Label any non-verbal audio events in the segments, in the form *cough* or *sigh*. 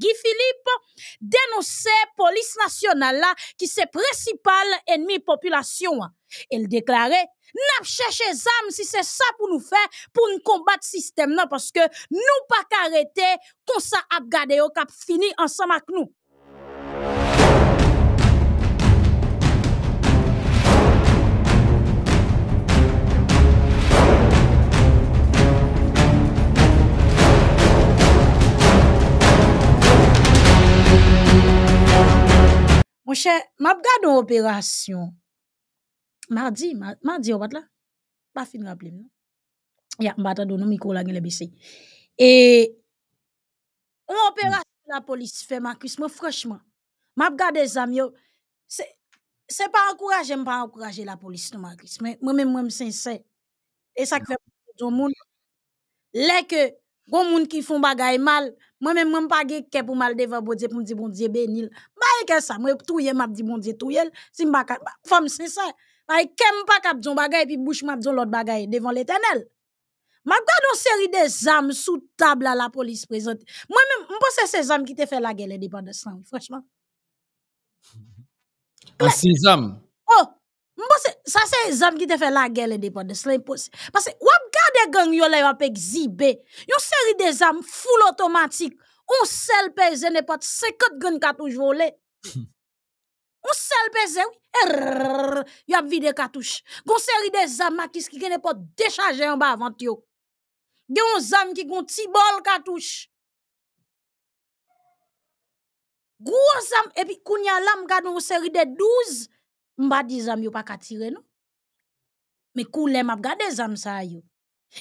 Guy Philippe dénonçait police nationale là qui c'est principal ennemi population. Il déclarait n'a cherché armes si c'est ça pour nous faire pour nous combattre système non parce que nous pas arrêter qu'on ça à gardé au cap fini ensemble avec nous. Mab gade yon operasyon Mardi, mardi yon bat la Ba fin raple non? Ya, mbata donon mikour la gen le besen E Yon operasyon la polisi Fe makris, mou froshman Mab gade zamyo Se pa ankoraje, mpa ankoraje la polisi non, Mou mwen mwen mwen mwen se se E sa kwe mwen non. moun Lè ke Gon moun ki font bagay mal, moi-même pa gen ke pou mal devant bon Dieu di bon Dieu bénil. Bah que ça, moi touye m'a dit bon Dieu touyel, si m'a femme c'est ça. Bah e kem pas cap don bagay puis bouche m'a don l'autre bagay devant l'Éternel. M'a gade une série des âmes sous table à la police présente. Moi-même, je ces âmes qui te fait la guerre l'indépendance, franchement. *laughs* Ah, ces âmes. Oh, je ça c'est les âmes qui te fait la guerre l'indépendance, impossible Parce que, Yon seri de zam ful otomatik On sel pe ze ne pot sekot gen katouj vo le On sel pe ze ou Yon vide katouj Gon seri de zam akis ki gen ne pot dechaje yon ba avant yo Gen yon zam ki gon tibol katouj Gou zam epi kou nyalam gado yon seri de douz Mba di zam yon pa katire no Me kou lem ap gade zam sa yo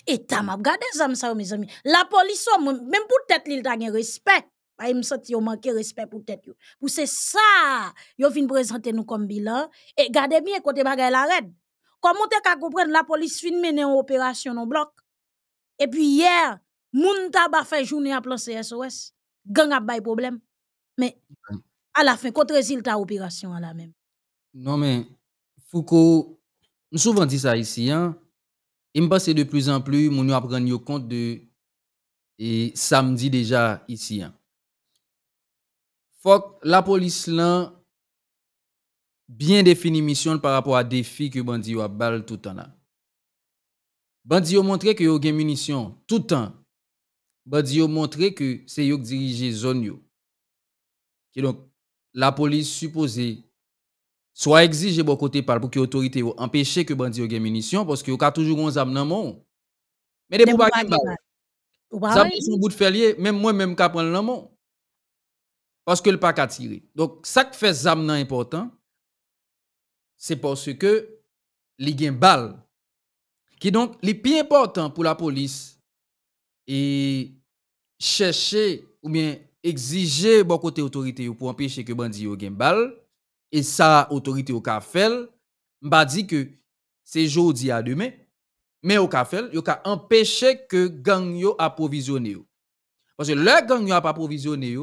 Et t'as gade zam sa ou mes amis. La police même pour pou l'il ta gen respect. Pa y a manqué manke respect pour tête yon. c'est ça sa, yo vin présenter nou kom bilan. et gade bien côté kote bagay la red. Comment te ka comprendre la police fin menen en opération non bloc et puis hier moun taba fait journée à plan CSOS. Gang a bay problème. Mais à la fin, kote résultat ta à la même Non mais, Foucault, souvent dit ça sa ici, hein. Et me de plus en plus, nous allons prendre compte de et samedi déjà ici. Hein. Faut la police là bien défini mission par rapport à défi que bandi a bal tout le temps Bandi a montré que yo gen munitions tout le temps. Bandi a montré que c'est yo qui dirige zone donc la police supposée soit exiger bon côté par pour que l'autorité empêche que bandit ait munitions parce que a toujours un zam dans mon. Mais des bouba qui Zam son bout de ferlier même moi même ka prendre dans Parce que le pas ka tirer. Donc ça qui fait zam nan important c'est parce que li gen balle. Qui donc les plus important pour la police et chercher ou bien exiger bon côté autorité pour empêcher que bandit ait balle et sa autorité au Kafel, m'a dit que c'est aujourd'hui à demain, mais au Kafel, il a empêché que gang yo approvisionné. Parce que le gang yo a approvisionné,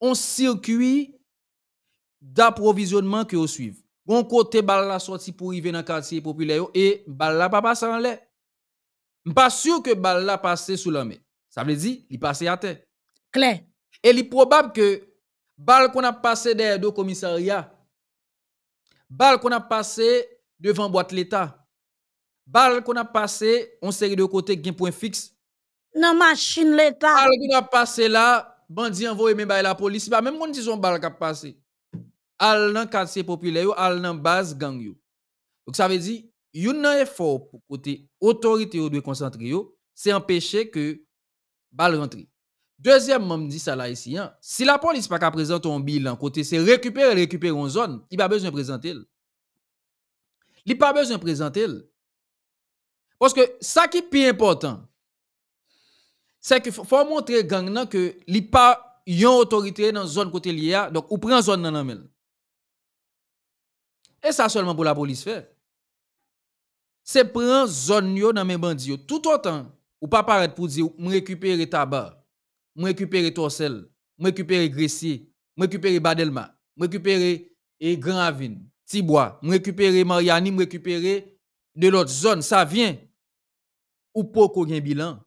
un circuit d'approvisionnement que vous suivent Bon côté bal la pour arriver dans le quartier populaire et balla la pas en l'air. Pas sûr que balla la passe sous la main. Ça veut dire, il passe à terre. Clair. Et il est probable que Bal qu'on a passé derrière deux commissariats. Bal qu'on a passé devant boîte l'État. Bal qu'on a passé en série de côté qui point fixe. Non machine l'État. Bal qu'on a passé là, bandit envoyé même la police. Même bah, même on dit son bal qui a passé. Al nan quartier populaire, al nan base gang Donc ça veut dire, a un effort pour côté autorité ou de concentrer c'est empêcher que bal rentre. Deuxième, je dit ça là ici, hein. si la police pas présenter un bilan côté c'est récupérer récupérer une zone, il pas besoin de présenter. Il pas besoin de présenter. Parce que ça qui est plus important, c'est que faut montrer gang que il pas une autorité dans zone côté là donc ou prend zone la même. Et ça seulement pour la police faire. C'est prendre une zone yo dans même bandits tout autant ou pas paraître pour dire me récupérer tabac je récupère Torsel, je récupère Gressier, je récupère Badelma, je récupère et eh, Grand Avine, Tibois, je Mariani, je de l'autre zone. Ça vient ou pas, qu'on un bilan.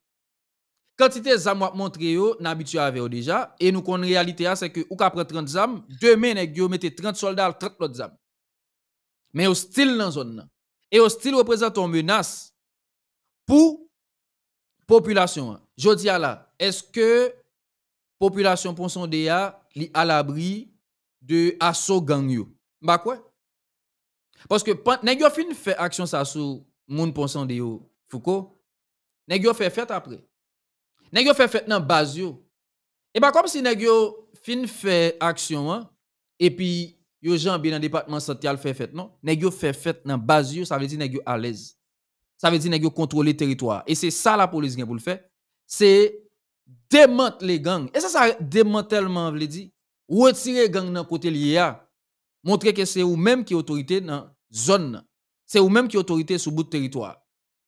Quantité zam montre yo, à avec déjà, et nous la réalité hein, c'est que ou prend 30 zam, demain on mettez 30 soldats, 30 autres zam. Mais au style dans zone Et hostile, représente une menace pour la population. Hein. Jodi à la, est-ce que population Ponson DA li à l'abri de assaut gang yo? Bah quoi? Parce que nèg yo fin fait action ça sur moun Ponson fouko, Foucault. Nèg yo fait fête après. Nèg yo fait fête dans base Et bah comme si nèg yo fin fait action hein, et puis yo jambe dans département central fait fête non? Nèg yo fait fête dans base ça veut dire nèg yo à l'aise. Ça veut dire nèg yo le territoire et c'est ça la police qui pour le faire c'est démanteler les gangs. Et ça, ça démantèlement, veut dit. retirer gangs dans côté lié montrer que c'est vous-même qui autorité dans zone. C'est vous-même qui autorité sur bout de territoire.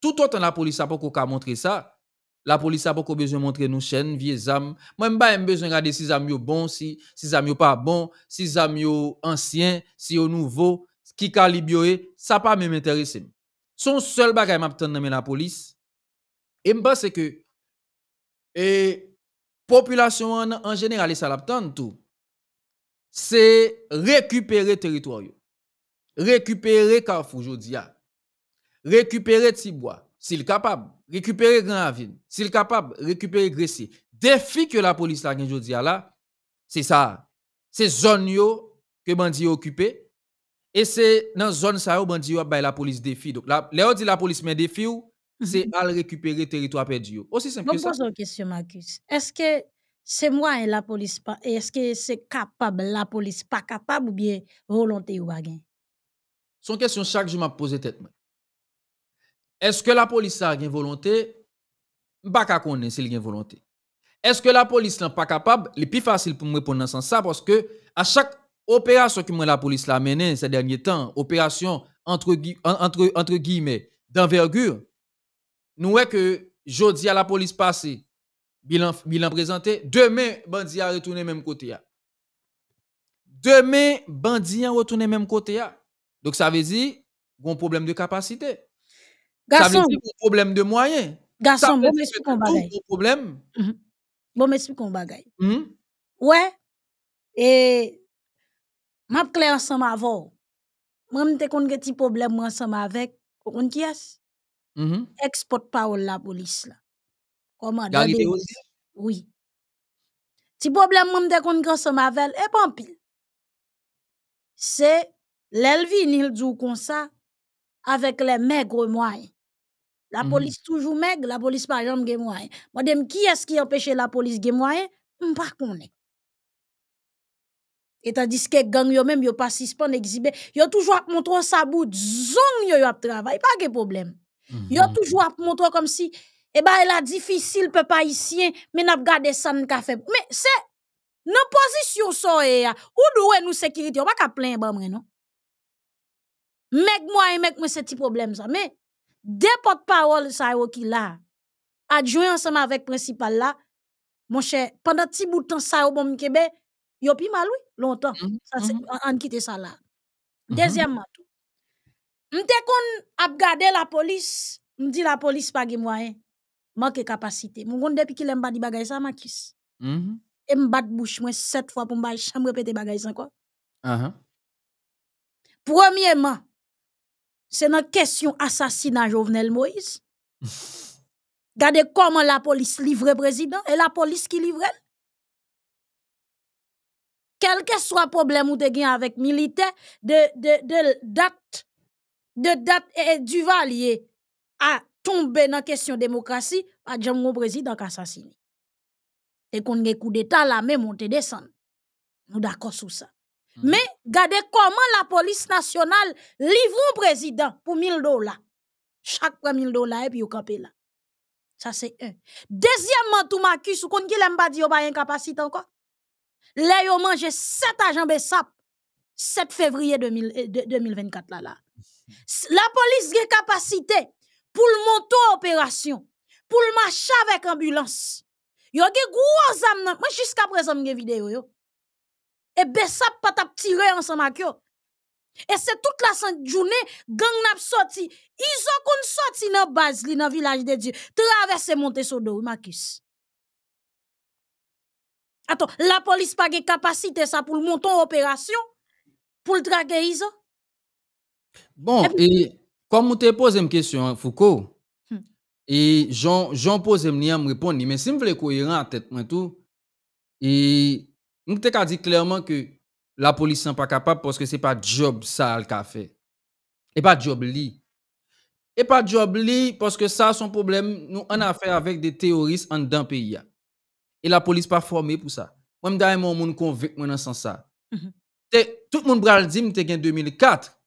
Tout autant la police a pas à montrer ça. La police a pas besoin de montrer nos chaînes, vieilles âmes. Moi, je n'ai besoin de regarder si les amis bon, si les amis pas bon, si les amis anciens, si au nouveau, qui calibre, ça pas même intéressé. Son seul bagage m'a dans la police. Et je que et population en, général, et ça tout, c'est récupérer territoire. Récupérer Carrefour, je Récupérer Tibois, s'il capable. Récupérer Grand Avin, s'il capable. Récupérer Grécy. Défi que la police a aujourd'hui là, c'est ça. C'est zone que bandi occupé. Et c'est dans zone ça bandi la police défi. Donc là, dit la police met défi ou, c'est à mhm. récupérer territoire perdu. Aussi simple une question, Marcus. Est-ce que c'est moi et la police pas, est-ce que c'est capable, la police pas capable ou bien volonté ou baguin? Son question chaque jour m'a posé tête. Est-ce que la police a une volonté? Pas si elle a une volonté. Est-ce que la police n'est pas capable? Le plus facile pour me répondre à ça parce que à chaque opération que la police a menée ces derniers temps, opération entre, entre, entre guillemets d'envergure, nous voyons que jeudi à la police passée, bilan, bilan présenté, demain, bandit a retourné même côté. Demain, bandit a retourné même côté. Donc ça veut dire, un problème de capacité. ça veut dire, un problème de moyens. Garçon, mhm. bon m'explique un problème. Bon m'explique un bagay. Mhm. Ouais, et m'a clair ensemble avant. Moi, je te un problème ensemble avec, on qui Mm-hmm. exporte pas la police la. Comment Oui. si? Oui. problème, problème moun de kon kon se mavel, e pampil. comme ça avec les ça moyens les maigres moyens. La mm-hmm. police mm -hmm. toujou mègre, la polis par exemple moyen madame qui est-ce qui empêche la polis gen On pas konen. Et tandis que gang yo même yo pas suspend exhiber, yo toujours montré sa bout zong yo yo travail, pas de problème. Yo mhm. toujou ap moutou kom si, eh e ba e la difisil, pe pa isyen, men ap gade san ka feb. Men se, nan pozisyon so e ya, ou do we nou sekiriti, yo wak ap plen ba mwen, no? Mek mwa e mek mwen se ti problem sa, men, depot parol sa yo ki la, adjouen anseman avek prinsipal la, mon chè, pandat ti boutan sa yo bom mkebe, yo pi maloui, lontan, mhm. mhm. an kite sa la. Dezyemman tou, Mte kon ap la police, mdi la police. pa gen moyen. Manke capacité. Mon Depuis qu'il ki pas di bagay sa makis. Mm mm-hmm. Et mbat bouche moi 7 fois pour mba chanm repete bagay uh-huh. Premièrement, kwa. Uh Premièrement, c'est se question question Jovenel Moïse. *laughs* Gade comment la police livre président et la police qui livre Quel que soit problème ou te gen avec militaire de, de, de de date et du valier a tombé dans la question de démocratie, pas de le président qui assassiné. Et qu'on a coup d'État là, mais monter descendre. Nous d'accord sur ça. Mhm. Mais, regardez comment la police nationale livre un président pour 1000 dollars. Chaque 000 dollars, et puis au campé là. Ça, c'est un. Deuxièmement, tout Marcus, ou qu'on qui l'aime pas dire, pas incapacité encore. Là, vous mangé 7 agents sap 7 février 2024 euh, là là. La police a capacité pour monter opération, pour marcher avec ambulance. y a gros amnan. jusqu'à présent m'ai vidéo Et ben ça pas t'a tiré ensemble avec Et c'est toute la journée gang n'a sorti. Ils ont sorti dans base dans le village de Dieu, traverser monter sur Marcus. Attends, la police n'a pas capacité ça pour monter opération pour le ils Iso. Bon, et comme te posé une question, Foucault, hmm. et Jean, Jean pose une question, mais si je voulez cohérent à tête, tout, et je te dit clairement que la police n'est pas capable parce que ce n'est pas job ça qu'elle fait. Et pas job li. Et pas job li parce que ça, son problème, nous en affaire avec des terroristes en d'un pays. Et la police pas formée pour ça. Moi, je suis ah, convaincu dans ce sens. Mhm. Tout le monde dit que en 2004.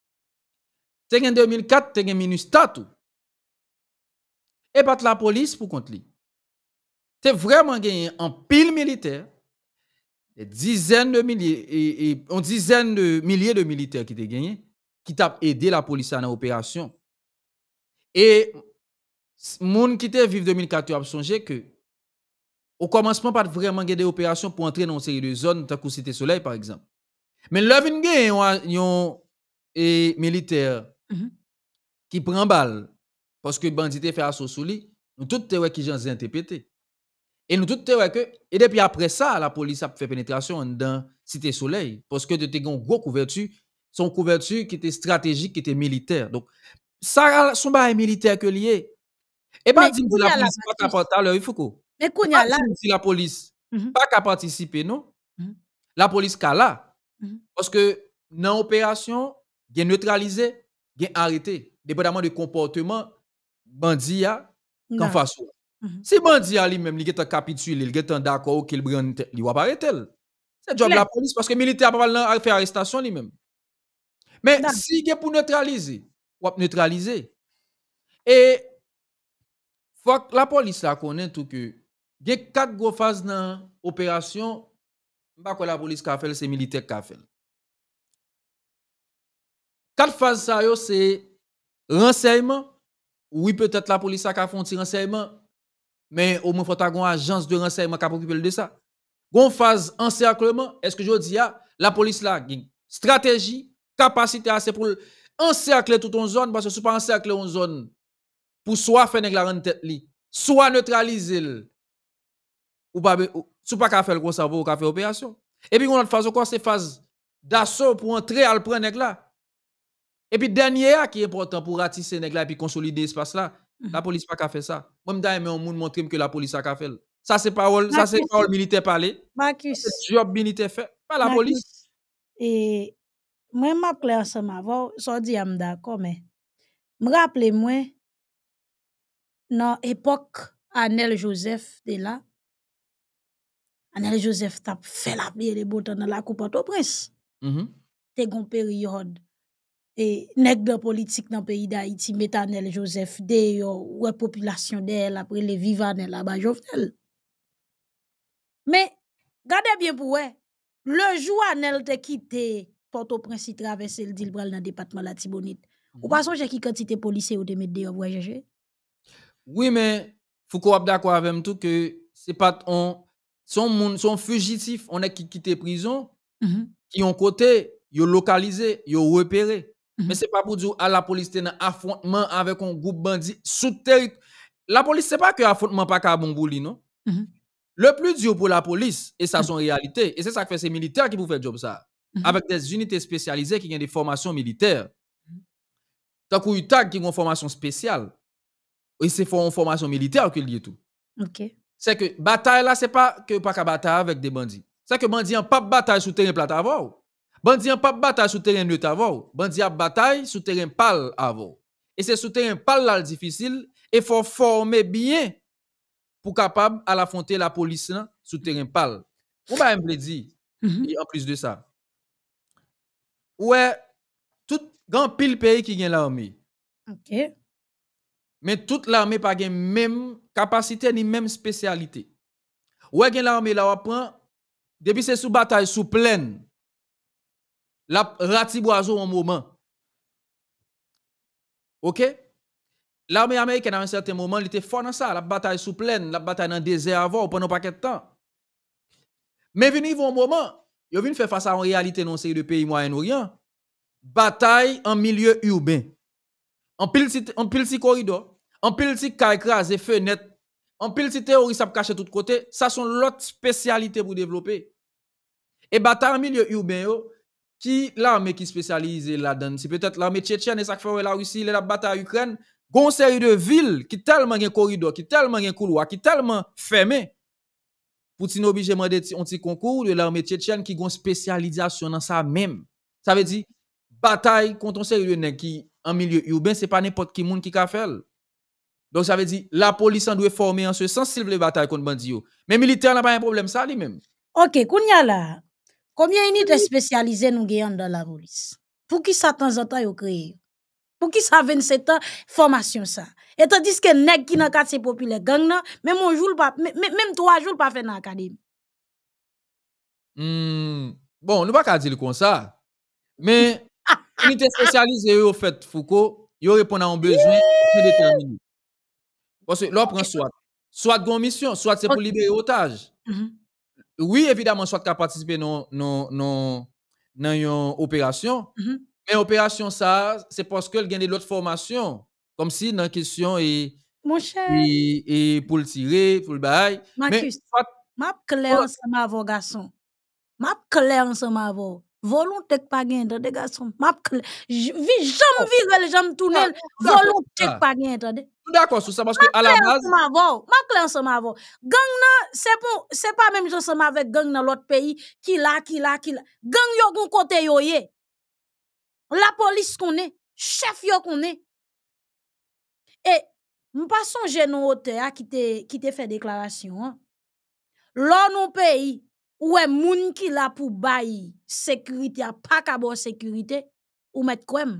C'est qu'en 2004, tu gagné un ministre Et pas la police pour compter, lui. Tu vraiment gagné en pile militaire. Des dizaines de milliers, et, dizaines de milliers de militaires qui t'ont gagné, qui t'ont aidé la police dans l'opération. Et, gens qui t'ont vivre 2004, tu as songé que, au commencement, pas vraiment des opérations pour entrer dans une série de zones, comme coup Cité Soleil, par exemple. Mais, là, l'œuvre gagné, un et militaire, Mhm. qui prend balle parce que bandité fait assaut sous lui, nous tous te qui gens ont Et nous tous te que et depuis après ça la police a fait pénétration dans Cité Soleil parce que de une gros couverture, son couverture qui était stratégique, qui était militaire. Donc ça son bail militaire que lié. Et ben dit la police pas la police mhm. pas participé, participer non. Mhm. La police est là parce que dans opération, il neutralisé gen arrêté, dépendamment du comportement bandit qu'en face. Mm-hmm. Si bandit lui-même, il est capitulé, il est d'accord qu'il brûle, il va pas arrêter. C'est job la police parce que militaire pas faire arrestation lui-même. Mais si il pour neutraliser, ou neutraliser. Et faut la police la connaît tout que il quatre gros phases dans opération. Pas quoi la police a fait, c'est militaire qui fait. Quatre phases ça c'est renseignement. Oui, peut-être la police a fait un renseignement, mais au moins faut avoir une agence de renseignement qui occupé de ça. Gon phase encerclement, est-ce que je dis ah, la police là une stratégie, capacité assez pour encercler toute une zone parce que si pas encercler une zone pour soit faire des la tête soit neutraliser ou pas pas ka faire gros cerveau pour faire opération. Et puis on autre phase encore c'est phase d'assaut pour entrer à le prendre là. Et puis, dernier qui est important pour ratisser les et puis consolider passe là, la mhm. police n'a pas fait ça. Moi, je me monde montrer que la police a fait. Ça, c'est parole, ça, c'est le militaire parler. Marcus. C'est job militaire fait, pas la police. Et moi, je clair ensemble avant, je suis je d'accord, mais je me rappelle, moi, dans l'époque, Anel Joseph de là, Anel Joseph t'a fait la pied de boutons dans la coupe au prince. Mm -hmm. T'es une période et nèg de politique dans le pays d'Haïti, Metanel Joseph, ou ouais, population d'elle, après les vivanel là-bas, Jovenel. Mais, gardez bien pour ouais, le jour Anel te quitté Port-au-Prince, il le Dilbral dans le département de la Tibonite. Ou mhm. pas son, j'ai qui quantité policier ou de mettre dehors, ouais, GG? Oui, mais, faut qu'on d'accord avec tout que c'est pas on, son moun, son fugitif, on est qui quitté prison, qui mhm. ont côté, ils localisé, ils repéré. Mais mhm. ce Mais c'est pas pour dire à ah, la police a un affrontement avec un groupe bandit sous terre. La police c'est pas que affrontement pas qu'à bon non. Mhm. Le plus dur pour la police et ça mhm. c'est en réalité et c'est ça que fait ces militaires qui vous faire job ça avec des unités spécialisées qui ont des formations militaires. Tant qu'il tag qui ont une formation spéciale et c'est une formation militaire que lié tout. OK. C'est que bataille là c'est pas que pas bataille avec des bandits. C'est que bandits n'ont pas bataille sous terrain plat avant. Bandi an pas bataille sur terrain de avant. Bandi a bataille sur terrain pâle avant. Et c'est sur terrain pal là difficile et faut former bien pour capable à l'affronter la police là sur terrain pal. On va me dit, mhm. et en plus de ça. Ouais, tout grand pile pays qui gagne l'armée. OK. Mais toute l'armée pas gagne même capacité ni même spécialité. Ouais, gagne l'armée là on prend depuis c'est sous bataille sous plaine la ratiboiseau en moment. OK L'armée américaine, à un certain moment, elle était fort dans ça. La bataille sous plaine, la bataille dans le désert avant, pendant pas quel temps. Mais venu au moment, ils viennent faire face à une réalité dans série de pays Moyen-Orient. Bataille en milieu urbain. En pile en pile corridor, en pile si ka écrasé fenêtre, en pile si théorie ça cacher tout côté, ça sont l'autre spécialité pour développer. Et bataille en milieu urbain qui l'armée qui spécialise là-dedans, c'est peut-être l'armée tchétchène et ça fait la Russie, la bataille à Ukraine, gon série de villes qui tellement un corridor, qui tellement un couloir, qui tellement fermé. Poutine obligé de un petit concours de l'armée tchétchène qui gon spécialisation dans ça même. Ça veut dire bataille contre une série de villes qui en milieu urbain, c'est pas n'importe qui monde qui a fait. Donc ça veut dire la police en doit former en ce sens s'il veut bataille contre bandits. Mais militaire n'ont pas un problème ça lui-même. OK, là... Koumyen ini te spesyalize nou geyon dan la roulis? Pou ki sa tan zan tan yo kreye? Pou ki sa 27 an Formasyon sa? E te diske neg ki nan kat se popile gang nan Mem moun joul pa, mem moun 3 joul pa fe nan akademi Bon nou baka di li kon sa Men Ni te spesyalize yo fèt fouko Yo repon nan an bejwen Pou ki detemini Pou se lò pren swat Swat kon misyon, swat se pou libere otaj Mhmm oui, évidemment, soit qu'à participer participé dans non, une opération, mm-hmm. mais l'opération, ça, c'est parce que gagne l'autre formation, comme si dans la question est. Mon cher. Et, pour le tirer, pour le bail. Ma question, je m'a clair ensemble avec garçon. M'a clair ensemble avec Volonté pas gain de garçon. M'a vi jam virel jam ne volonté pas ah. D'accord sur ça parce que à la base m'a clair ensemble c'est pour c'est pas même ensemble avec gang dans l'autre pays qui là qui là qui là. Gang yo gon côté yo La police qu'on est, chef yo qu'on est. Et suis pas songer nos auteur qui te qui te fait déclaration. L'on hein. pays Ouè e moun ki la pou bayi sekurite ya, pa kabo sekurite, ou mèt kouèm.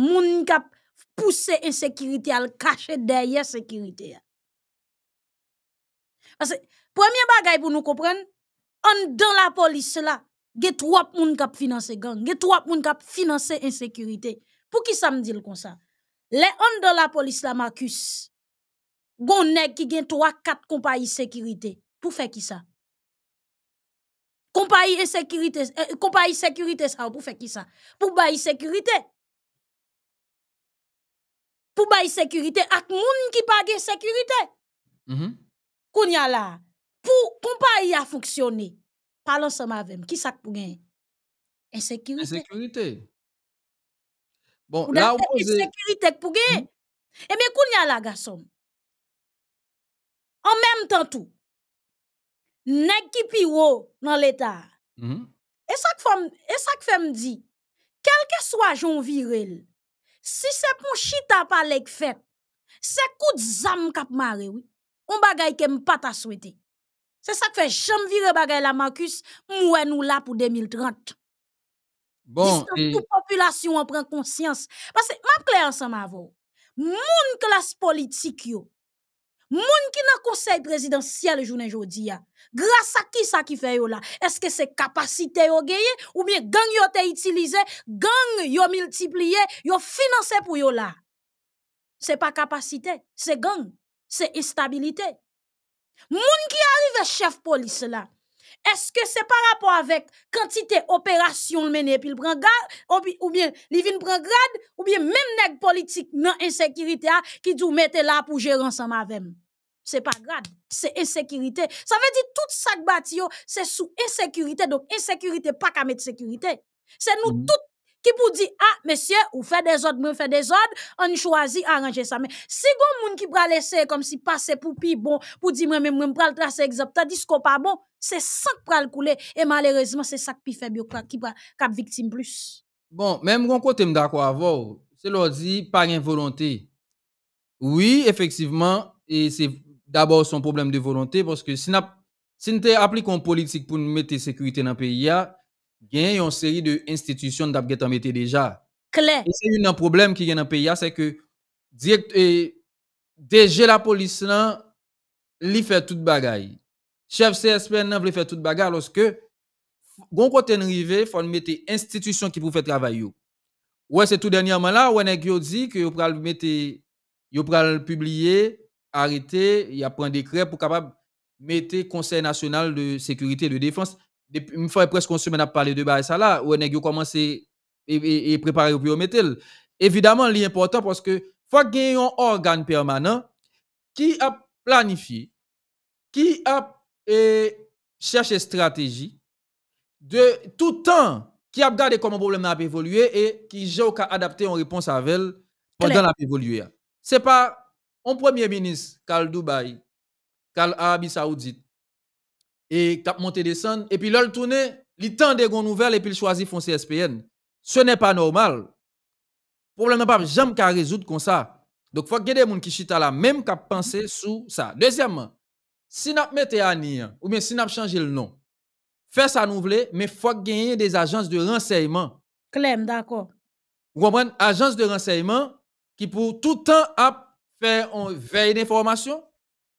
Moun kap pousse insekurite ya, al kache derye sekurite ya. Pase, premier bagay pou nou kompren, an dan la polis la, ge twap moun kap finanse gang, ge twap moun kap finanse insekurite. Pou ki sa mdil kon sa? Le an dan la polis la, m'akus, goun nek ki gen twap kat kompayi sekurite. Pou fe ki sa? Compagnie sécurité, euh, compagnie sécurité ça pour faire qui ça Pour payer sécurité. Pour payer sécurité à moun qui pas sécurité. Mm là pour compagnie à fonctionner. Parlons ensemble avec qui ça pour gagner Insécurité. Insécurité. Bon, là où insécurité pour gagner. Et mais kounya là garçon. En même temps tout nèg qui dans l'état. Mm-hmm. Et ça que et ça que me dit, quel que soit j'on viril, si c'est pour chita pas lèg fait, c'est coup de zam k'ap maré oui. On bagay que pas ta souhaiter. C'est ça que fait jamais virer bagay la Marcus, moi nous là pour 2030. Bon, et... toute population en prend conscience parce que m'a clair ensemble avec vous. Moun classe politique yo Moun ki nan conseil présidentiel jounen grâce à grasa ki sa ki fe yo la, eske se capacité yo geye, ou bien gang yo te itilize, gang yo multiplié, yo finanse pou yo la. c'est pas capacité, c'est gang, c'est instabilité. Moun qui arrive chef police la, eske se rapport avec quantité opération quantité d'opérations puis prend ou bien il vient grade, ou bien même neg politique non insécurité qui ki djou là pour gérer ensemble avec avem c'est pas grave, c'est insécurité. Ça veut dire tout ça bâti c'est sous insécurité, donc insécurité pas qu'à mettre sécurité. C'est nous mm-hmm. tous qui pour dire ah monsieur vous fait des ordres vous fait des ordres on choisit arranger ça mais si gon moun qui pral laisser comme si passer pour pi bon pour dire moi même pral tracer exemple ce qu'on pas bon c'est ça qui pral couler et malheureusement c'est ça qui fait qui cap victime plus bon même gon côté d'accord avec c'est l'ordi par involonté. oui effectivement et c'est d'abord son problème de volonté, parce que si nous appliquons une politique pour mettre mettre sécurité dans le pays, il y a une série d'institutions qui ont été déjà. Et c'est un problème qui est dans le pays, c'est que direct, DG la police, là, tout fait toute Le Chef CSPN là fait fait toute bagaille lorsque gon côté il faut mettre institution qui pour faire travail ou Ouais, c'est tout dernièrement là, où on a dit que vous va publier arrêté, il y a pris un décret pour capable mettre Conseil national de sécurité et de défense. une fois presque une semaine à parler de ça là, où on a commencé et, préparer pour mettre. Évidemment, l'important parce que faut qu'il un organe permanent qui a planifié, qui a cherché cherché stratégie de tout temps qui a regardé comment le problème a évolué et qui a adapté en réponse à elle pendant la évolué. C'est pas un premier ministre, Kal Dubaï, Kal Arabie Saoudite, et cap monter descend, et puis l'ol tourne, il tend des nouvelles, et puis il choisit fond CSPN. Ce n'est pas normal. Problème n'a pas jamais qu'à résoudre comme ça. Donc, il faut que des gens qui chita là, même qu'à penser sous ça. Deuxièmement, si n'a mettez ou bien si n'a changé le nom, faire ça nous mais faut gagner des agences de renseignement. Clem, d'accord. Vous comprenez? Agences de renseignement qui pour tout temps a fait une veille d'information,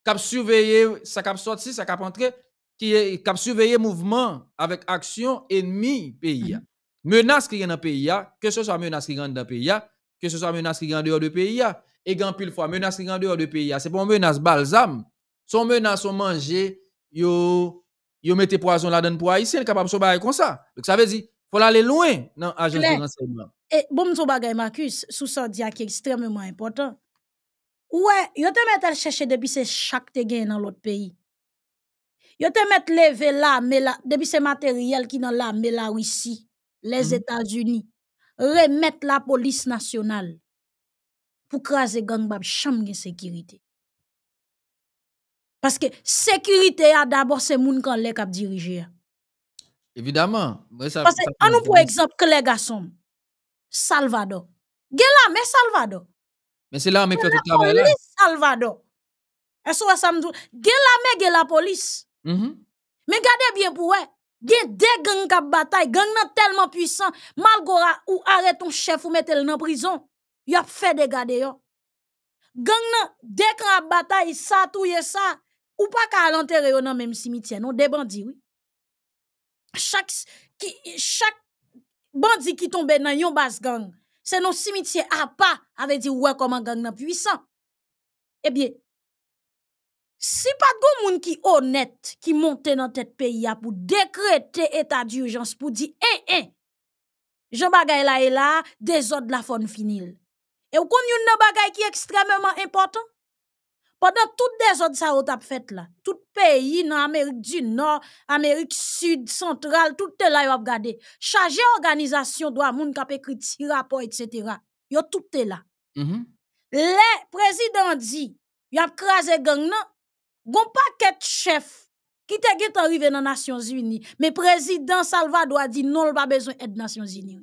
cap surveiller ça cap sorti, ça cap entrer qui est cap surveiller mouvement avec action ennemi pays. Mhm. Menace qui est dans pays que ce soit menace qui est dans pays que ce soit menace qui est en dehors de pays et grand pile fois menace qui est en dehors de pays c'est pas une menace balsam, son menace on manger yo yo mettez poison là dedans pour haïtien capable se faire comme ça. Donc ça veut dire faut aller loin dans agence de renseignement. Et eh, bon son bagay Marcus sous ça qui est extrêmement important Ouais, yo te met al chèche depuis se chak te gen dans l'autre pays. Yo te met là mais là, depuis se matériel ki nan la, mais la ici les mm-hmm. états unis Remettre la police nationale pour craser gang bab de sécurité. Parce que sécurité. d'abord d'abord se moun kan lek ap Évidemment, ya. Evidemment. Évidemment. an nou pour exemple, les gars, Salvador. Gen la mais Salvador. Mais c'est là qui fait tout le travail. La police, Salvador. Est-ce que ça me la Gen l'armée, la police. Mm-hmm. Mais regardez bien pour eux. Gen des gangs qui bataille. gangs tellement puissants, malgré ou arrête ton chef ou mette le en prison. ont fait des gardes yon. dès nan, gangs qui bataille, ça touye ça. Ou pas qu'à l'intérieur, yon même cimetière. Non, des bandits, oui. Chaque, qui, chaque bandit qui tombe dans yon basse gang c'est nos cimetière à ah, pas avait dit ouais comment gang nan puissant Eh bien si pas de monde qui honnête qui monte dans tête pays pour décréter état d'urgence pour dire hein hein je bagay là et là désordre la fon finil. et vous une une chose qui extrêmement important pendant toutes les autres ça vous avez fait là, tout pays dans Amérique du Nord, Amérique Sud, Centrale, tout est là, vous avez regardé. Chargé organisation, doit moun écrit rapport, etc. tout est là. Mm-hmm. Le président dit, a krasé gang nan, pas de chef qui te arrivé dans Nations Unies, mais le président Salvador dit non, pas besoin d'aide Nations Unies.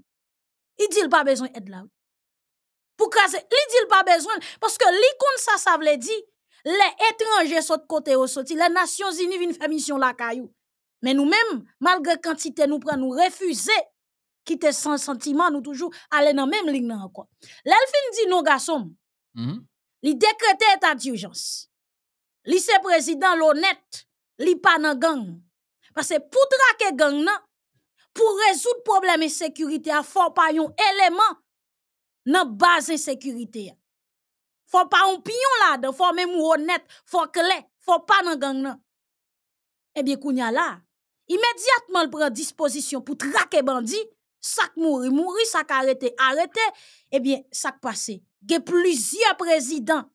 Il dit pas besoin d'aide là. Pour craser, il dit pas besoin, parce que l'icône, ça, ça veut dire les étrangers sont de côté les Nations Unies viennent faire mission la caillou. Mais nous-mêmes, malgré quantité nous prenons, nous refusons, quitter sans sentiment, nous toujours aller dans la même ligne encore. L'Elfin dit non, garçon, mm -hmm. il décrété état d'urgence. honnêtes. président, l'honnête, li pas dans gang. Parce que pour traquer gang, pour résoudre problème de sécurité, il faut pas un élément dans base de sécurité faut pas un pion là faut même honnête faut clair faut pas dans gang là Eh bien kounya là immédiatement il prend disposition pour traquer bandi sac mourir, mourir, sac arrêter, arrêter. Eh bien ça sac y a plusieurs présidents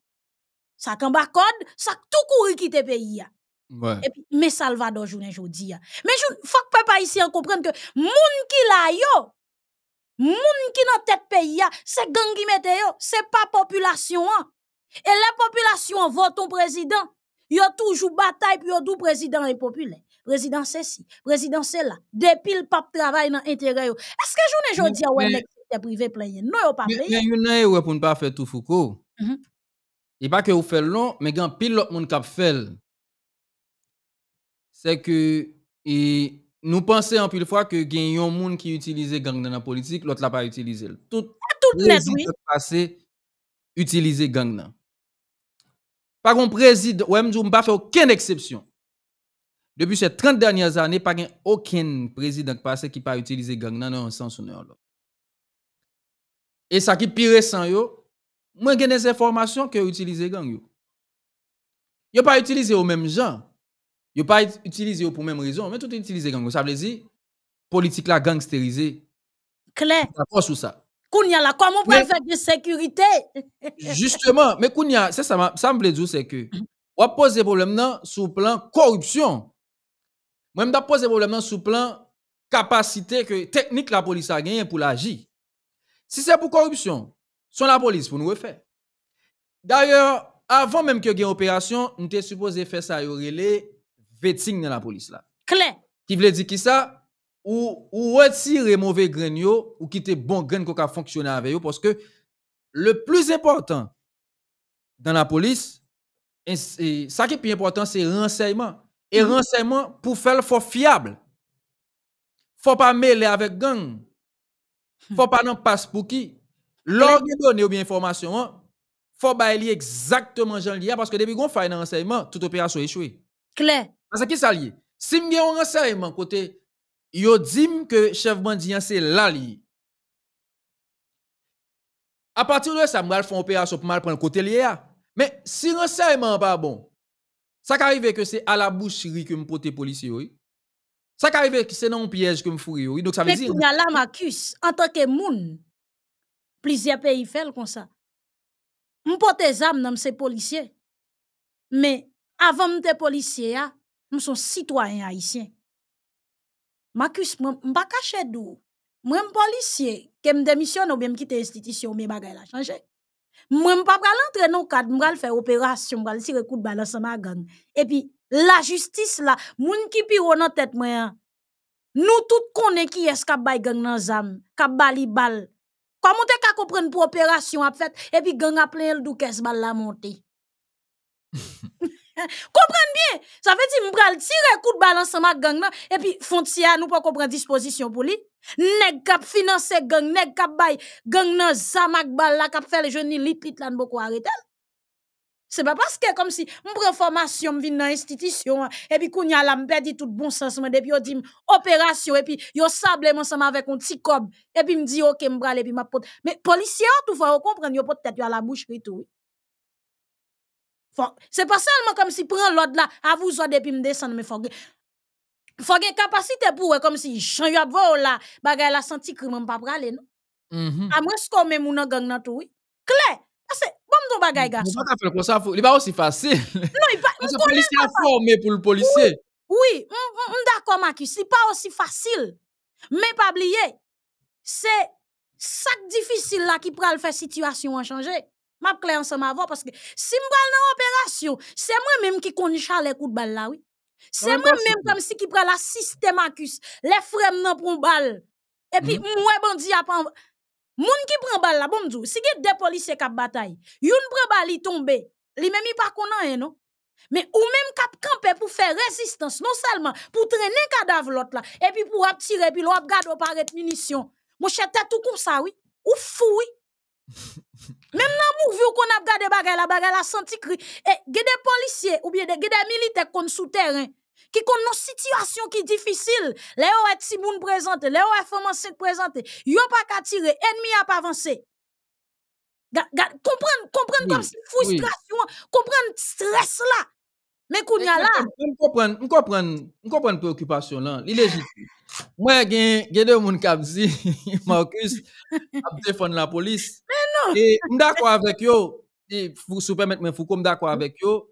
sac en bas code sac tout courir quitter pays paye. Ouais. Et puis, mais Salvador, journée, dis. Mais faut pas ici en comprendre que le gens qui yo moun qui nan tête pays c'est se gang gens, mete yo, pas population hein. Et la population vote un président, a toujours bataille pour yo tout président impopulaire. Président c'est si, président c'est là. Depuis le pape travail dans intérêt Est-ce que journée jodi a ouais l'exécutif privé plein? Non, yo pa plein. Mais yon ne yon pou pas faire tout Foucault. Mm mm-hmm. Et pas que vous faites long, mais quand pile l'autre monde qui fait, c'est que, et, nous pensons en pile fois que y a un monde qui utilise gang dans la politique, l'autre l'a pas utilisé. Tout, tout net, oui. passé utiliser gang nan. Par contre, président, ouais, ne pas fait aucune exception. Depuis ces 30 dernières années, pas aucun président passé qui pas utilisé gang nan dans un sens ou l'autre. Et ça qui est pire sans yo, moi j'ai des informations que utilisé gang yo. Yo pas utilisé aux mêmes gens. Yo pas utilisé pour même raison, mais tout utilisé gang. Ça veut dire politique la gangsterisé. Claire. D'accord sur ça. Kounia la comment on faire de sécurité *laughs* Justement, mais Kounia, c'est ça ça me dire c'est que on pose problème là sous plan corruption. même d'a poser problème là sous plan capacité que technique la police a gagné pour l'agir. Si c'est pour corruption, c'est la police pour nous refaire. D'ailleurs, avant même que une opération, on était supposé faire ça vetting dans la police là. Clair. Qui veut dire qui ça ou, ou retirer mauvais grain ou quitter bon grain qui a fonctionné avec eux parce que le plus important dans la police et ça qui est plus important c'est renseignement et mm. renseignement pour faire faut fiable. Faut pas mêler avec gang. Hmm. Faut pas non passe pour qui. Lorsque vous ou bien information hein, faut bailler exactement jean lia hein, parce que depuis qu'on fait un renseignement toute opération échouée. Claire. Parce que ça lié. Si je un renseignement côté, yo dit que chef bandit hein, c'est là À partir de ça, je fais une opération pour mal prendre le côté lié. Mais si renseignement pas bon, ça arrive que c'est à la boucherie que me pote les oui. Ça arrive que c'est dans un piège que me fourri oui. Donc ça veut dire Mais là Marcus, en tant que moun, plusieurs pays font comme ça. porte pote zam nan c'est policiers Mais avant que m'te policier hein, Mwen son sitwanyan haisyen. Mwen akus, mwen pa kache dou. Mwen mwen polisye, kem demisyon ou mwen mkite institisyon, mwen mwen pa pralantre nou kad, mwen pral fè operasyon, mwen si rekout bala sa mwen gang. E pi la justis la, mwen ki pi ronan tet mwen. Nou tout konen ki es kap bay gang nan zam, kap bali bal. Kwa mwen te ka kopren pou operasyon ap fèt, e pi gang ap len el dou kes bal la monte. Kopren! *laughs* Sa fe di mbral tire kout balan sa mak gang nan E pi fontia nou pa kompren Disposisyon pou li Neg kap finanse gang, neg kap bay Gang nan zamak bal la kap fel Je ni lipit lan bo kwa re tel Se pa paske kom si Mpren formasyon mvin nan institisyon E pi kounya la mperdi tout bon sens E pi yo di m operasyon E pi yo sable mwen sama vek mtikob E pi mdi yo ke mbral Polisyon toufa yo kompren Yo potet yo ala mouchri tout C'est pas seulement comme si prend l'ordre là, à vous soit depuis me descendre mais faut faut une capacité pour comme si Jean Yabo là, bagaille la senti crime pas parler, non. Mhm. À qu'on même on gang dans tout oui. Clair. Parce que bon ton bagaille mm-hmm. gars. Pas faire comme ça, il pas aussi facile. Non, il pas le *laughs* policier formé pour le policier. Oui, on d'accord ma qui, c'est pas aussi facile. Mais pas oublier. C'est ça difficile là qui prend le faire situation en changer m'a clé ensemble avant parce que si m'gal dans opération c'est moi même qui connais les coups de balle là oui c'est moi même comme si qui prend la système les frères non, pour balle et puis mmh. moi Dieu a prend mon qui prend balle là bon dieu si que des policiers cap bataille pas prend balle il tombe li même il pas connait non mais ou même cap camper pour faire résistance non seulement pour traîner cadavre l'autre là et puis pour tirer puis le garde par paret munition mon chéri tout comme ça oui ou fou oui *laughs* Même dans le vu qu'on a gardé la bagages, les bagages senti cri. Et il des policiers ou bien des militaires qui sont sous terrains qui sont une situation qui est difficile. Les OET Simon présente, les à se présenter présente. Ils n'ont pas qu'à tirer, ennemi n'a pas avancé. Comprendre, comprendre comme frustration, comprendre stress là. Mais qu'on y a là. Je comprends, la préoccupation là. gen Moi, moun deux monde qui dit, *laughs* Marcus, je *laughs* la police. Et *laughs* je suis d'accord avec vous, Et vous mais vous suis d'accord avec vous,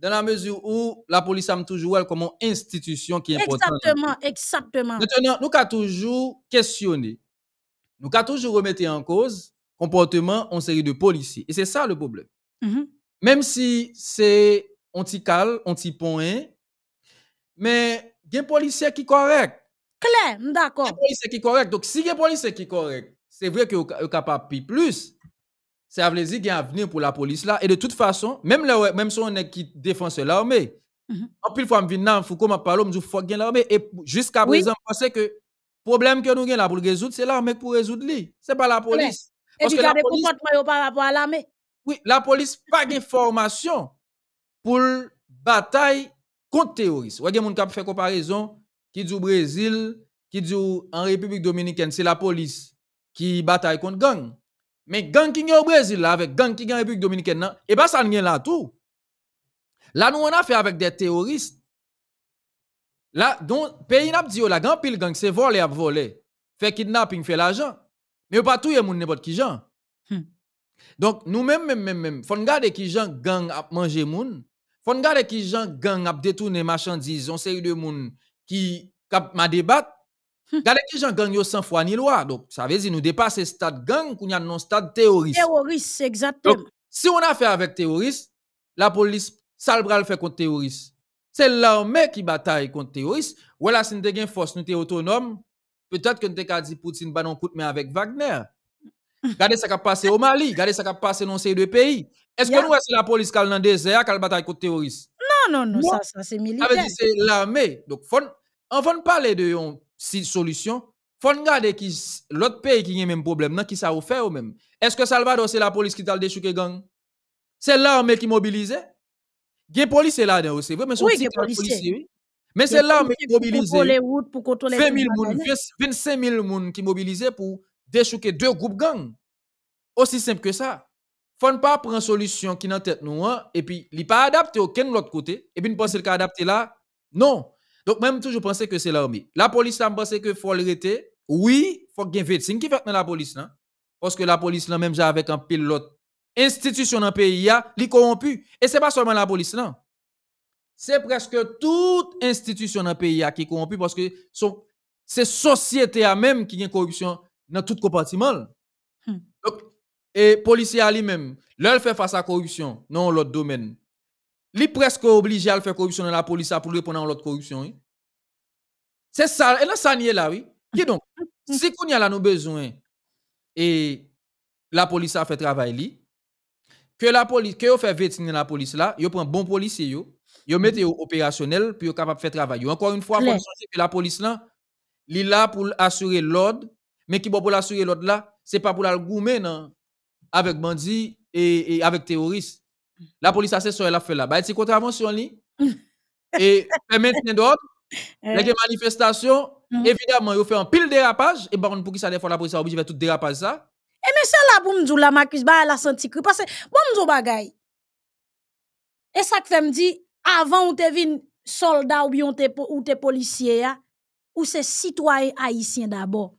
Dans la mesure où la police a toujours elle comme une institution qui est importante. Exactement, exactement. Maintenant, nous avons toujours questionné. Nous avons toujours remetté en cause le comportement en série de policiers. Et c'est ça le problème. Mm-hmm. Même si c'est anti-cal, anti-point, mais il y a des policiers qui sont corrects. Claire, d'accord. Il y a des policiers qui correct. Donc, si il y a des policiers qui sont c'est vrai que est capable plus. Ça veut dire qu'il y a un avenir pour la police là. Et de toute façon, même, même si on est qui défense l'armée, mm mhm. -hmm. en plus, fois, je parler Foucault m'a parlé, qu'il faut l'armée. Et jusqu'à présent, je pense que le problème que nous avons là pour résoudre, c'est l'armée pour résoudre. Ce n'est pas la police. Et tu n'as pas de par rapport à l'armée. Oui, la police n'a pas de formation pour bataille contre terroristes. Vous avez qui fait comparaison, qui dit au Brésil, qui dit en République dominicaine, c'est la police qui bataille contre gang. Mais gang qui est au Brésil là, avec gang qui est en République Dominicaine là, et pas ça n'est là tout. Là, nous on a fait avec des terroristes. Là, donc, pays n'a pas dit, la gang pile hmm. gang, c'est voler à voler. Fait kidnapping, fait l'argent. Mais pas tout le monde n'importe qui gens. Donc, nous même, même, même, faut regarder qui gens gang a manger moun. Faut regarder qui gens gang a détourner marchandises, on sait de moun qui cap ma débat Regardez hmm. qui j'en gagne 100 fois ni loi. Donc, ça veut dire nous dépasser stade gang, qu'on y a non stade terroriste. Terroriste, exactement. Donc, si on a affaire avec terroriste, la police, ça le fait contre terroriste. C'est l'armée qui bataille contre terroriste. Ou là, si nous avons force, nous sommes autonome, peut-être que nous avons dit Poutine, bah non, coûte, mais avec Wagner. Regardez ce qui a passé au Mali, regardez ce qui a passé dans ces deux pays. Est-ce que nous, c'est la police qui a dans le désert, qui a bataille contre terroriste? Non, non, non, ça, ça c'est militaire. Ça veut dire c'est l'armée. Donc, on va parler de si solution, faut regarder qui l'autre pays qui a même problème, qui ça fait ou même. Est-ce que Salvador c'est la police qui t'a déchouqué gang? C'est l'armée qui mobilise. Gen police là dedans c'est mais c'est police oui. Mais c'est l'armée qui mobilise Pour contrôler 20 000 moun, 25 000 moun qui mobilisent pour déchouquer deux groupes gang. Aussi simple que ça. Faut ne pas prendre solution qui dans tête hein. et puis il pas adapté aucun l'autre côté et puis ne pas qu'à adapté là. Non, donc, même toujours, je pensais que c'est l'armée. La police, là, me pensais que faut l'arrêter. Oui, faut qu'il y ait qui fait dans la police, Parce que la police, là, même avec un pilote institution dans le pays, est corrompue. Et c'est pas seulement la police, C'est presque toute institution dans le pays qui est corrompue parce que c'est société à même qui a corruption dans tout compartiment. Hmm. Donc, et policiers lui-même, leur fait face à la corruption, dans l'autre domaine li presque obligé à faire corruption dans la police pour répondre à l'autre corruption. C'est ça, et là, ça n'y est là, oui. donc, *laughs* si qu'on y a là, nos besoin, et la police a fait travail li, que la police, que fait vétiner la police là, yo prend bon policier yo, yo mettez yo opérationnel, puis est capable de faire travail Encore une fois, la police là, li là pour assurer l'ordre, mais qui va pour assurer l'ordre là, c'est pas pour la goumer avec bandits et, et avec terroristes. La police a assesseur, elle a fait là. Bah, c'est contravention, li. *laughs* et le maintenir d'ordre, eh les manifestations, mm. évidemment, ils ont fait un pile dérapage. Et bah, on pour qui ça, des fois, la police a obligé de tout dérapage ça. Et eh, mais ça, là, pour me dire, la Marcus, bah, elle a senti que, parce que, bon, me bagay. Et ça que fait me dit, avant, on te vin soldat ou bien ou te policier, ou c'est citoyen haïtien d'abord.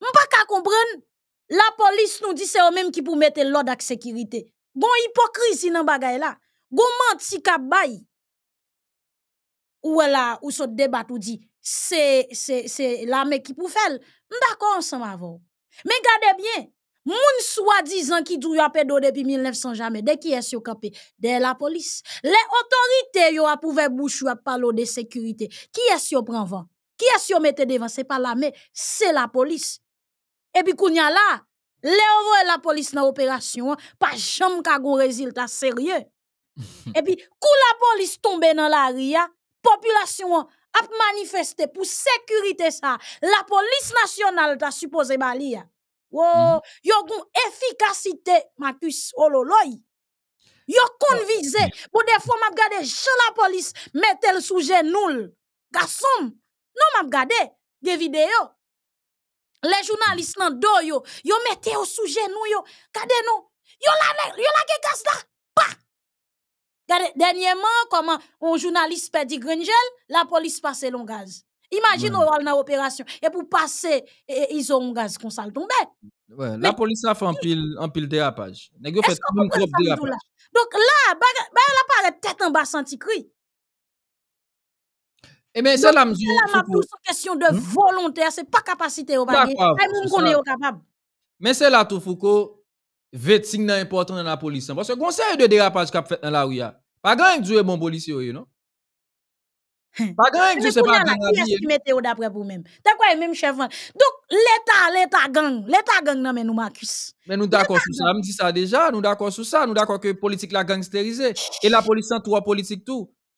Je ne pas comprendre. La police nous dit c'est eux-mêmes qui pour mettre l'ordre avec sécurité. Gon hypocrisie nan bagay la. Gon menti kap bay. Ou la, ou sot debat ou di, se, c'est l'armée qui me ki pou fel. on s'en ma Mais regardez gade bien, moun soi disant ki dou yo apedo depuis 1900 jamais. de ki es yo kape? De la police. Les autorités yo apouve bouchou ap palo de sécurité, est es yo vous Ki es yo mette pas l'armée, c'est la police. Et puis, qu'on y a là... Le la police dans l'opération, pas jamais ka un résultat sérieux. *laughs* Et puis, quand la police tombe dans la ria, population a manifesté pour sécurité ça. La police nationale t'a supposé bali. Wow, mm y yo une efficacité Marcus Ololoy. Yo convise. pour des fois m'a regardé chez la police mettre le sujet nul. Garçon, non m'a regardé des vidéos. Les journalistes nan do yo, yo mette yo sous genou yo. Gade nou, yo la, yo la gaz la, pa! Gade, dernièrement, comment un journaliste Petit Gringel, la police passe long gaz. Imagine ouais. on a opération et pour passer ils ont un gaz qu'on s'al tombé. Ouais, la police a fait un pile un pile dérapage. Nèg fait un gros dérapage. Donc là, ba, la paraît tête en bas sans cri. E men se la m zi ou foukou. E men se la m ap tou sou kesyon de volontè, se pa kapasite ou bagè. Pa kwa ou m konè ou kapab. Men se la tou foukou, vet sing nan important nan la polisan. Bo se gonsen yon de derapaj kap fèt nan la ou ya. Pa gen yon djou e bon bolisy ou yon nou. Pa gen yon djou se pa gen nabiyen. Se pou yon nan, yon se di metè ou dapre pou mèm. Te kwa yon mèm chevan. Douk l'Etat, l'Etat gang. L'Etat gang nan men nou m akwis. Men nou d'akon sou sa. Am di sa deja. Nou d'akon sou sa.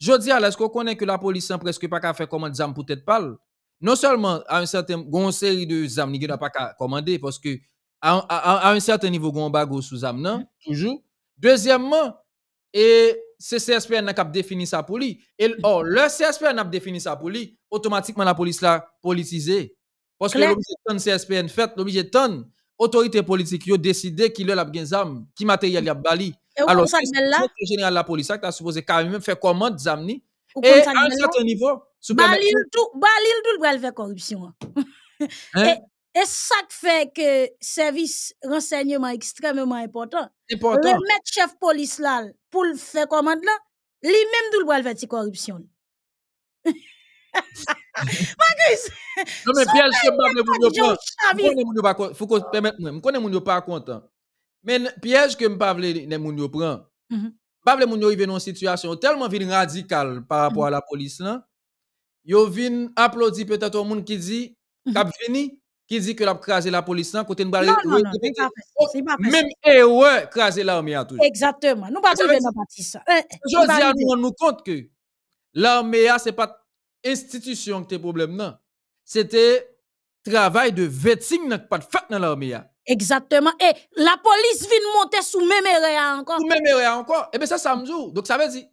Je est à qu'on connaît que la police n'a presque pas qu'à faire commande zam pour être pâle. Non seulement à un certain une série de zam n'a pas qu'à commander parce que à, un certain niveau on sous zam non mm-hmm. toujours. Deuxièmement et c'est CSPN n'a a défini sa pour lui et or le CSPN n'a défini sa pour automatiquement la police l'a politisé. parce que l'objet de CSPN fait l'objet de autorité politique a décidé qui a des qui matériel a bali Alors, tout le général la police acte a supposé karimèm fè komand zamni. Et à un certain niveau, balil doulb wèl fè korupsyon. Et ça fè que service renseignement extrêmement important, le maître-chef police lal pou fè komand la, li mèm doulb wèl fè ti korupsyon. Ma gris! Non, men, bièl, je m'ablè moun yo pò. M'konna moun yo pò akontan. Mais piège que m'pavle ne moun yo pran. M'pavle mhm. moun ils viennent dans une situation tellement radicale radical par mhm. rapport à la police là. Yo applaudir applaudi peut-être au moun qui dit mhm. kap vini, qui dit que l'a krasé la police là côté Non, non, non, c'est Même eh ouais, l'armée à toujours. Exactement. Nous pas trouvé dans partie ça. veux eh, à eh, nous, on nous compte que l'armée à c'est pas institution que tes problème non. C'était travail de vetting n'a pas de fait dans l'armée à. Exactement. Et la police vient monter sous même erreur encore. Sous même encore. Et eh bien, ça, ça me joue. Donc, ça veut dire,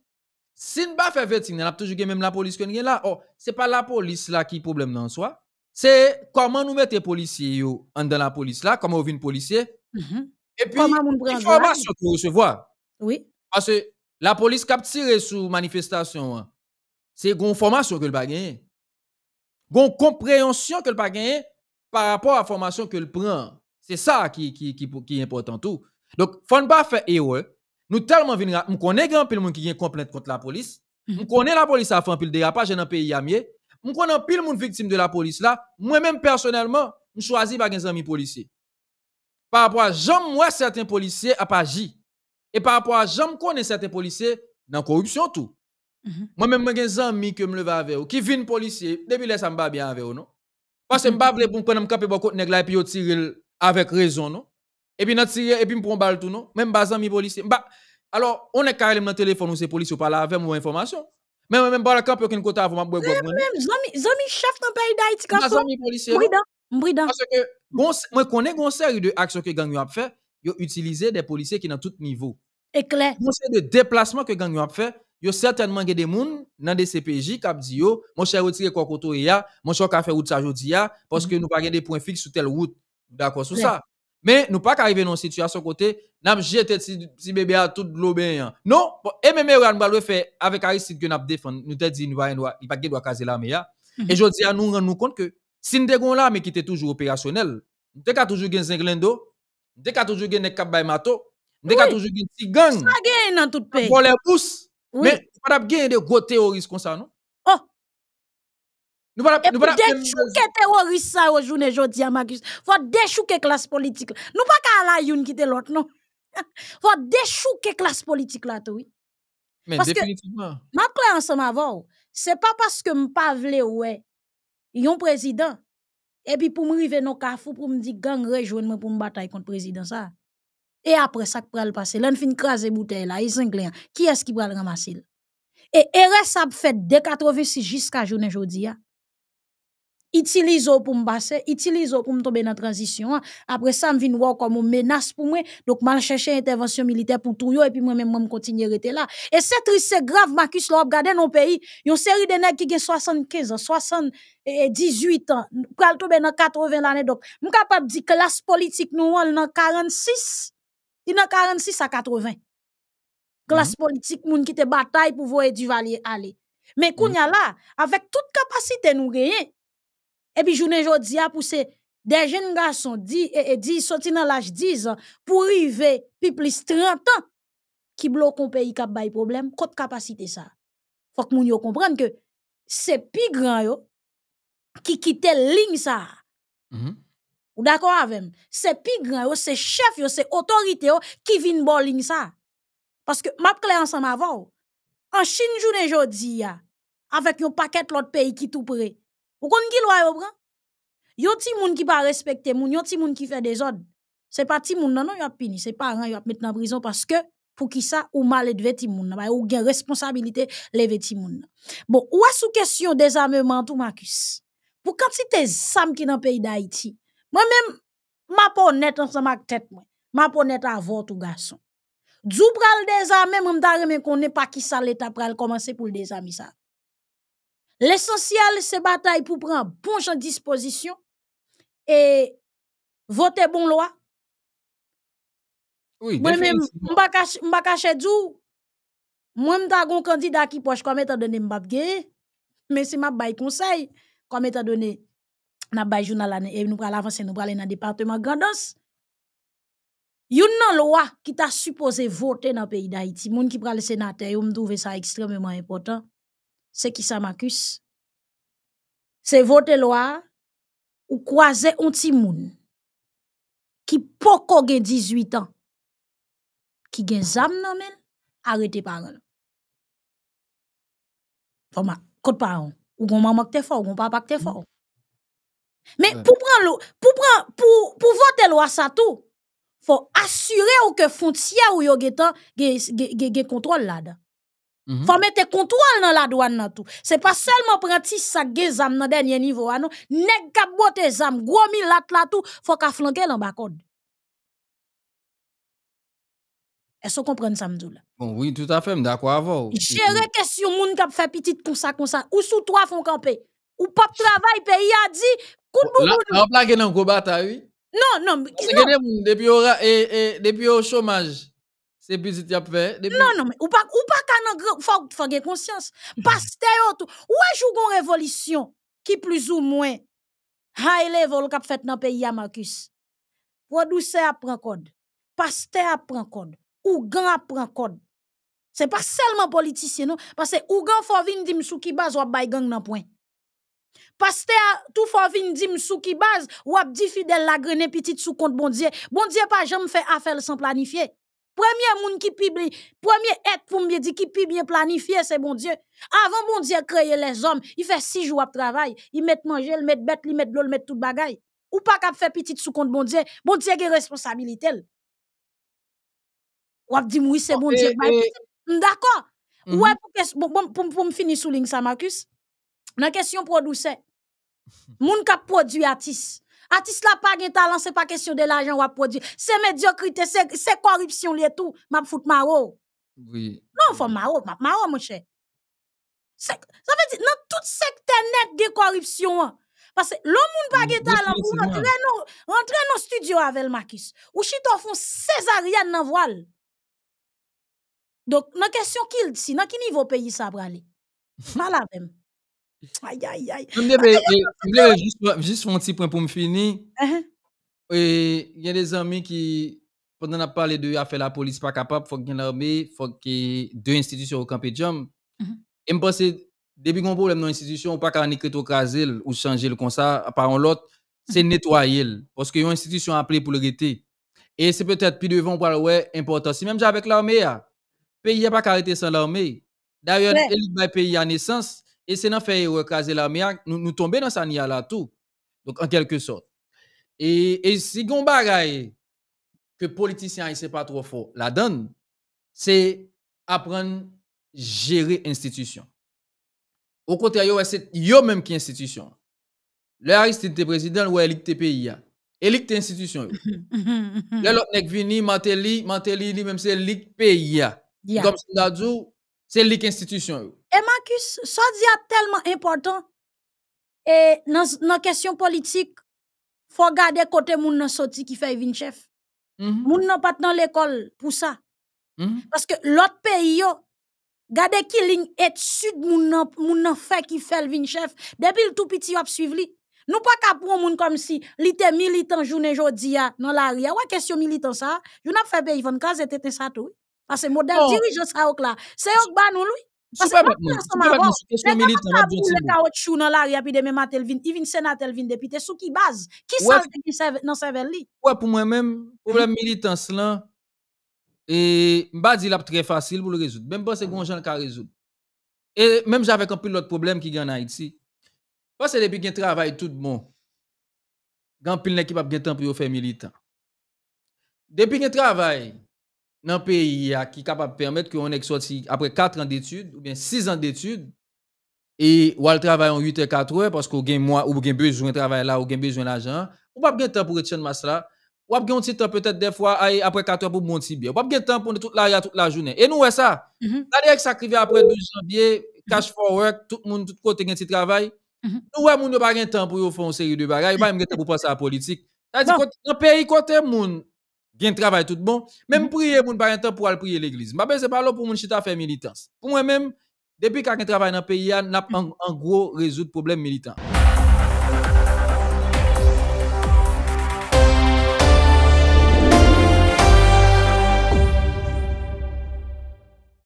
si nous pas faire vetting, nous avons toujours même la police que nous là. Oh, n'est pas la police là qui problème dans soi. C'est comment nous mettons les policiers dans la police là, comment on vient policier. policiers mhm. Et puis, l'information que vous Oui. Parce que la police capturée sous manifestation, hein, c'est une formation que le pas gagné. Une compréhension que le pas par rapport à la formation que le prend. C'est ça qui, qui, qui, est important tout. Donc, faut ne pas faire erreur. Nous tellement venir, nous connais grand pile monde qui est complainte contre la police. Mhm. Nous connaissons la police à fait un pile dérapage dans le pays amier. Nous connaissons pile monde victime de la police là. Moi-même personnellement, je choisis pas un policiers. Par rapport à j'aime moi certains policiers n'ont pas agi. Et par rapport à j'aime connais certains policiers dans corruption tout. Mhm. Moi-même, j'ai des amis qui me lèvent avec eux, qui viennent policier, depuis là, ça me va bien avec eux, non? Parce que je ne veux pas qu'on me un beaucoup de nègres et puis tirer avec raison, non? Et puis, et puis, on balle tout, non? Même pas amis policiers. Bah, alors, on est carrément dans le téléphone où c'est policiers parlent avec moi information. Même, même, pas la camp, aucun côté avant, moi, Même, zami, chef dans le pays d'Haïti, comme ça. Parce que, bon, moi, connais une série de actions que gang a fait, ils utilisé des policiers qui sont dans tout niveau. Et clair. Bon, de déplacement que gang a fait ont certainement des gens dans des CPJ qui ont dit, mon cher retire kokoto ya mon cher ka fait route sa jodi parce mm. que nous pas des points fixes sur telle route D'accord sur ça. Mais nous pas arriver dans une situation côté, n'a jeté si bébé à tout l'eau. Hein. Non, et même on le faire avec Aristide que nous défendu, nous avons dit nous n'y il pas doit caser l'armée hein. mhm. Et je dis à nous rendons compte que si nous avons l'armée qui était toujours opérationnelle, nous avons toujours un Zenglendo, nous avons toujours gagné Cap Mato, nous avons toujours gagné petit gang. gagne dans tout pays. Pour les Oui. Mais pas gagné de gros terroristes comme ça non. Nous nous voilà. Déchouquer terroriste ça au aujourd'hui, à Marcus. Faut déchouquer classe politique. Nous pas qu'à la qui quitter l'autre non. *laughs* Faut déchouquer classe politique là tout Mais définitivement. M'a clé ensemble ce C'est pas parce que m'pa vle ouais. un président. Et puis pour me river non cafou pour me dire gang rejoindre pour me bataille contre président ça. Et après ça qui pral passer, l'on fin craser bouteille là, ils cinglent. Qui est-ce qui le ramasser? Et RS a fait dès 86 jusqu'à journée jodi Utilise-le pour pour me utilise au pour me tomber dans transition après ça me m'vin voir comme une menace pour moi donc mal une intervention militaire pour tout yo, puis puis moi-même, je rester à rester là. triste c'est grave Marcus, là ap gade nou y Une série de nèg qui ont 75 ans, 78 ans pour tomber dans 80 Donc, donc capable capable dire classe politique nous on dans 46, il dans 46 à 80. classe mm -hmm. politique moun qui te batay pour voir du valye Mais Kounia, mhm. avec toute capacité, toute capacité nous et puis, journée jodi a des jeunes garçons, 10 et dans l'âge 10 ans, pour arriver, puis plus 30 ans, qui bloquent un pays qui a des problème, quoi capacité ça? Faut que moun yo comprenne que c'est plus grand yo qui quitte ligne ça. Mhm. d'accord avec moi? C'est plus grand yo, c'est chef yo, c'est autorité yo qui vient la ligne ça. Parce que, map clair ensemble avant, en Chine, journée jodi avec un paquet de l'autre pays qui tout prêt, ou kon ki loi yo pran? Yo ti moun ki pa respecte moun, yo ti moun ki fe ordres. Se pas ti moun non yo ap pini, se pas ran yo ap met nan parce que pou ki sa ou mal edve ti moun nan. Bah, ou gen responsabilité leve ti moun nan. Bon, ou asou question désarmement tou Marcus? Pou tes sam ki nan pays d'Haïti. Moi même ma pou net ansan mak tête mwen. Ma pou avot ou garçon. Djou pral désarmer, mwen mta remen konen pa ki sa l'état pral commencer pour le dezami ça. L'essentiel, c'est bataille pour prendre bon en disposition et voter bon loi. Oui, Moi-même, je ne cache pas d'où. Moi-même, je un candidat qui poche comme étant donné Mbappé. Mais c'est ma baye conseil, comme étant donné, na baye journal la, et nous prenons avancer, nous prenons dans le département Gandos. une loi qui t'a supposé voter dans le pays d'Haïti, moun ki pral sénateur, yon m'douve ça extrêmement important c'est qui ça Marcus c'est voter loi ou croiser un petit monde qui poko gen 18 ans qui gen jamais nan men arrêté parent Foma, kote parent ou mon maman qui fort ou gon papa qui fort mais pour prendre pour prendre pour pour voter loi ça tout faut assurer que frontière ou yo gen gen gen contrôle là-dedans -hmm. Faut mettre contrôle dans la douane dans tout. C'est pas seulement prendre petit sac de zam dans dernier niveau hein, non, nèg k'ap bote zam, gros milat là tout, faut ka flanquer dans bakode. Est-ce qu'on comprend ça m'dou là Bon oui, tout à fait, d'accord avec vous. Gérer question moun k'ap fait petite comme ça comme ça ou sous trois font camper. Ou pas travail pays a dit coup de boulot. La, plaque dans gros bataille. Non, non, non. Depuis au chômage c'est Se bizit yap fait Non, non, men. Ou pa, pa kanan fok fok gen konsyans. Paste yo tou. Ou e jougon hmm. révolution qui plus ou mwen high level kap fait nan peyi ya Marcus. Produse ap pran kod. Paste ap pran kod. Ou gan ap pran kod. Se pa politicien non parce que ou gan fò vin dim sou ki baz wap bay gang nan poin. Paste a tou fò vin dim sou ki baz wap di fidel la grene pitit sou kont bondye. Bondye pa jom fè afel san planifiye. Premier monde qui publie, premier être pour me dire qui bien planifier, c'est bon Dieu. Avant bon Dieu créer les hommes, il fait six jours de travail, il met manger, il met bête, il met l'eau, il met tout bagaille. Ou pas qu'à faire petit sous compte bon Dieu, bon Dieu a une responsabilité. Ou ap dit oui, c'est bon Dieu. D'accord. Ouais, pour me finir sous ligne ça Marcus. La question produit, *laughs* moun kap produit artiste Artiste la pas talent, c'est pas question de l'argent ou produire. C'est médiocrité, c'est corruption lié tout. M'a fout maro. Oui. Non, faut maro, m'a maro mon cher. Ça veut dire dans tout secteur net de corruption. Hein. Parce que l'homme n'a pas de talent pour rentrer dans le studio avec le Marquis. Ou chito font césarienne dans voile. Donc, la question qu'il dit, dans quel niveau pays ça va aller? Mal *laughs* même. Aïe, aïe, aïe. Juste un petit point pour me finir. Uh-huh. Il y a des amis qui, pendant qu'on a parlé de faire la police pas capable, il faut qu'il y ait l'armée, faut qu'il deux institutions au camp de jam. Uh-huh. Et je pense que, depuis qu'on a un problème dans l'institution, pas qu'on écrit au ou changer le comme ça, part l'autre, c'est uh-huh. nettoyer. Parce qu'il y a une institution appelée pour le guetter Et c'est peut-être plus devant pour ouais important. Si même avec l'armée, le ah, pays n'a pas arrêter sans l'armée. D'ailleurs, le pays à naissance, et c'est dans fait écraser la mer, nous, nous tomber dans sa nia là tout. Donc, en quelque sorte. Et, et si on bagaille que politicien, c'est pas trop fort, la donne, c'est apprendre gérer institution. Au contraire, c'est yo même qui institution. Le Aristide était président, ou élite pays. Elik te institution l'autre *laughs* Le lot Mateli Mateli lui même c'est menm pays comme ça Yeah. Se lik institisyon yo. E Marcus, sa diya telman important. E nan kesyon politik, fwa gade kote moun nan soti ki fe vin chef. Mm-hmm. Moun nan pat nan l'ekol pou sa. Mm-hmm. Paske lot peyo, gade ki lin et sud moun nan fe ki fe vin chef. Depi l tou piti yo ap suiv li. Nou pa kapwoun moun kom si, li te militan jounen jodi ya nan la ria. Wa kesyon militan sa? Joun ap fe be yivon, kan zete ten sa tou? Pase model dirijyon sa ok la. Se ok banon lou? Superbe. Mwen api pou lè ka ot chou nan lari api demè matelvin. I vin senatelvin depite sou ki baz. Ki san lè nan sevel li? Ouè pou mwen mem, pou vè militans lan e mbadi la pou tre fasil pou lè rezout. Membè se goun jan lè ka rezout. Et mem javè konpil lòt problem ki gen ayit si. Pase depi gen travay tout mon gen pil lè ki pap gen tanpyo fè militant. Depi gen travay dans le pays qui est capable de permettre qu'on ait sorti après 4 ans d'études ou bien 6 ans d'études et ou travaille en 8 et 4 heures parce qu'on gagne moins ou gagne besoin de travail là ou gagne besoin d'argent ou pas de temps pour retirer masse là ou pas de temps peut-être des fois après 4 heures pour monter bien ou pas de temps pour toute la toute la journée et nous c'est ça mm-hmm. d'ailleurs ça arrive après 2 janvier mm-hmm. cash for work tout le monde tout le côté gagne petit travail mm-hmm. nous ouais monde pas de temps pour faire une série de bagages pas gagne temps pour penser à la politique c'est-à-dire dans pays côté monde Bien travail tout bon. Même mm-hmm. prier, pas temps pour aller prier l'église. mais ben, c'est pas là pour mon chita faire militance. Pour moi-même, depuis que y a dans le pays, n'a pas en gros résoudre problème militant.